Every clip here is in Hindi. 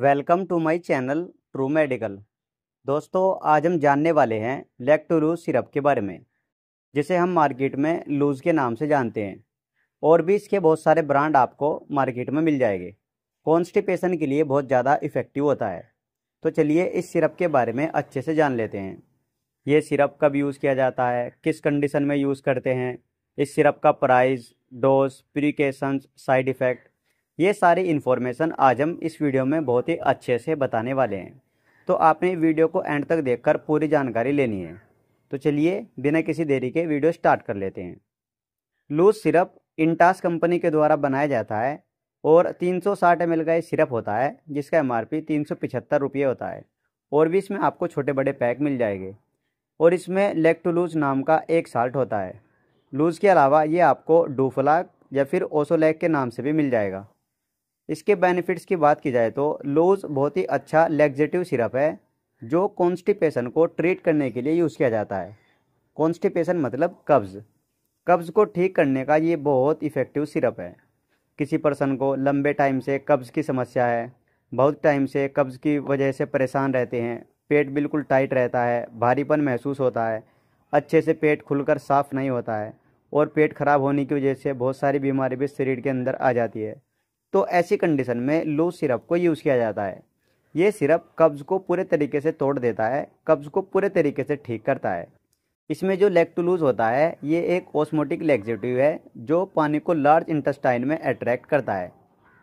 welcome to my channel true medical दोस्तों आज हम जानने वाले हैं लेक्टोलूज सिरप के बारे में जिसे हम मार्केट में लूज़ के नाम से जानते हैं और भी इसके बहुत सारे ब्रांड आपको मार्केट में मिल जाएंगे कॉन्स्टिपेशन के लिए बहुत ज़्यादा इफ़ेक्टिव होता है तो चलिए इस सिरप के बारे में अच्छे से जान लेते हैं ये सिरप कब यूज़ किया जाता है किस कंडीशन में यूज़ करते हैं इस सिरप का price dose precautions side effect ये सारी इन्फॉर्मेशन आज हम इस वीडियो में बहुत ही अच्छे से बताने वाले हैं तो आपने वीडियो को एंड तक देखकर पूरी जानकारी लेनी है तो चलिए बिना किसी देरी के वीडियो स्टार्ट कर लेते हैं लूज सिरप इंटास कंपनी के द्वारा बनाया जाता है और 360 सौ का ये सिरप होता है जिसका एम आर पी तीन रुपये होता है और भी इसमें आपको छोटे बड़े पैक मिल जाएंगे और इसमें टू लूज़ नाम का एक साल्ट होता है लूज के अलावा ये आपको डूफलाक या फिर ओसोलैक के नाम से भी मिल जाएगा इसके बेनिफिट्स की बात की जाए तो लोज बहुत ही अच्छा लेग्जेटिव सिरप है जो कॉन्स्टिपेशन को ट्रीट करने के लिए यूज़ किया जाता है कॉन्स्टिपेशन मतलब कब्ज़ कब्ज़ को ठीक करने का ये बहुत इफ़ेक्टिव सिरप है किसी पर्सन को लंबे टाइम से कब्ज़ की समस्या है बहुत टाइम से कब्ज़ की वजह से परेशान रहते हैं पेट बिल्कुल टाइट रहता है भारीपन महसूस होता है अच्छे से पेट खुलकर साफ़ नहीं होता है और पेट ख़राब होने की वजह से बहुत सारी बीमारी भी शरीर के अंदर आ जाती है तो ऐसी कंडीशन में लूज सिरप को यूज़ किया जाता है ये सिरप कब्ज़ को पूरे तरीके से तोड़ देता है कब्ज़ को पूरे तरीके से ठीक करता है इसमें जो लेक्टुलूज होता है ये एक ऑस्मोटिक लैक्सेटिव है जो पानी को लार्ज इंटेस्टाइन में अट्रैक्ट करता है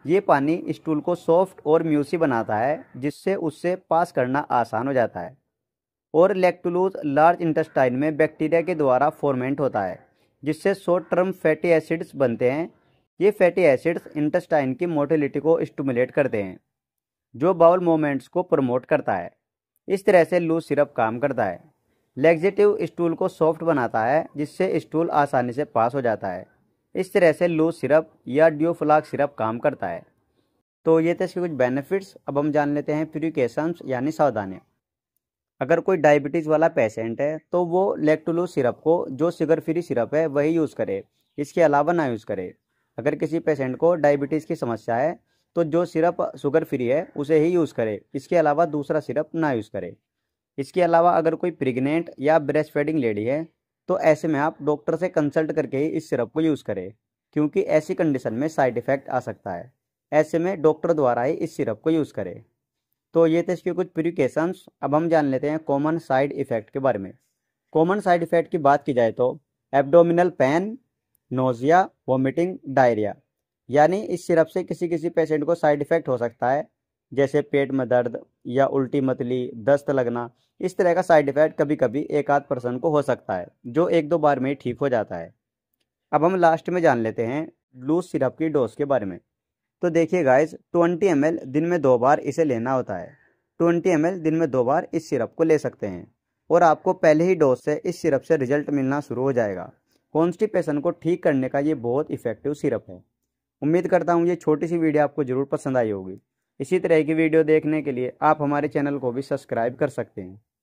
ये पानी स्टूल को सॉफ्ट और म्यूसी बनाता है जिससे उससे पास करना आसान हो जाता है और लेक्टुलूज लार्ज इंटेस्टाइन में बैक्टीरिया के द्वारा फॉर्मेंट होता है जिससे शॉर्ट टर्म फैटी एसिड्स बनते हैं ये फैटी एसिड्स इंटेस्टाइन की मोटिलिटी को स्टमुलेट करते हैं जो बाउल मोमेंट्स को प्रमोट करता है इस तरह से लूज सिरप काम करता है लेग्जेटिव स्टूल को सॉफ्ट बनाता है जिससे स्टूल आसानी से पास हो जाता है इस तरह से लूज सिरप या ड्यूफ्लाक सिरप काम करता है तो ये थे इसके कुछ बेनिफिट्स अब हम जान लेते हैं प्रिकेशंस यानी सावधानियाँ अगर कोई डायबिटीज़ वाला पेशेंट है तो वो लेक्टुलूज सिरप को जो शुगर फ्री सिरप है वही यूज़ करे इसके अलावा ना यूज़ करे अगर किसी पेशेंट को डायबिटीज़ की समस्या है तो जो सिरप शुगर फ्री है उसे ही यूज़ करे इसके अलावा दूसरा सिरप ना यूज़ करें इसके अलावा अगर कोई प्रेग्नेंट या ब्रेस्ट फीडिंग लेडी है तो ऐसे में आप डॉक्टर से कंसल्ट करके ही इस सिरप को यूज़ करें क्योंकि ऐसी कंडीशन में साइड इफ़ेक्ट आ सकता है ऐसे में डॉक्टर द्वारा ही इस सिरप को यूज़ करें तो ये थे इसके कुछ प्रिकेशंस अब हम जान लेते हैं कॉमन साइड इफ़ेक्ट के बारे में कॉमन साइड इफ़ेक्ट की बात की जाए तो abdominal pain nausea vomiting diarrhoea यानी इस सिरप से किसी किसी पेशेंट को साइड इफ़ेक्ट हो सकता है जैसे पेट में दर्द या उल्टी मतली दस्त लगना इस तरह का साइड इफ़ेक्ट कभी कभी एक आध पर्सन को हो सकता है जो एक दो बार में ही ठीक हो जाता है अब हम लास्ट में जान लेते हैं ब्लू सिरप की डोज के बारे में तो देखिए गाइज 20 एम दिन में दो बार इसे लेना होता है 20 एम दिन में दो बार इस सिरप को ले सकते हैं और आपको पहले ही डोज से इस सिरप से रिजल्ट मिलना शुरू हो जाएगा कॉन्स्टिपेशन को ठीक करने का ये बहुत इफेक्टिव सिरप है उम्मीद करता हूँ ये छोटी सी वीडियो आपको ज़रूर पसंद आई होगी इसी तरह की वीडियो देखने के लिए आप हमारे चैनल को भी सब्सक्राइब कर सकते हैं